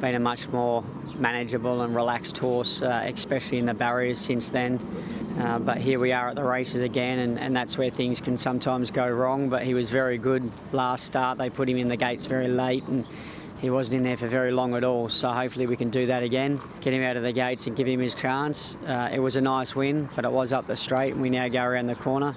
been a much more manageable and relaxed horse, uh, especially in the barriers since then. Uh, but here we are at the races again, and, and, that's where things can sometimes go wrong. But he was very good last start. They put him in the gates very late, and he wasn't in there for very long at all. So hopefully we can do that again, get him out of the gates and give him his chance. Uh, it was a nice win, but it was up the straight, and we now go around the corner.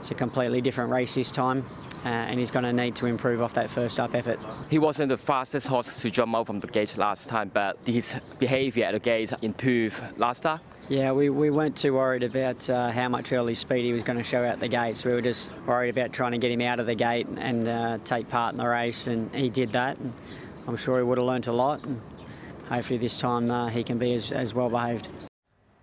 It's a completely different race this time, uh, and he's going to need to improve off that first up effort. He wasn't the fastest horse to jump out from the gate last time, but his behaviour at the gate improved last time. Yeah, we, we weren't too worried about uh, how much early speed he was going to show out the gates. We were just worried about trying to get him out of the gate and uh, take part in the race, and he did that. And I'm sure he would have learnt a lot. And hopefully, this time uh, he can be as, as well behaved.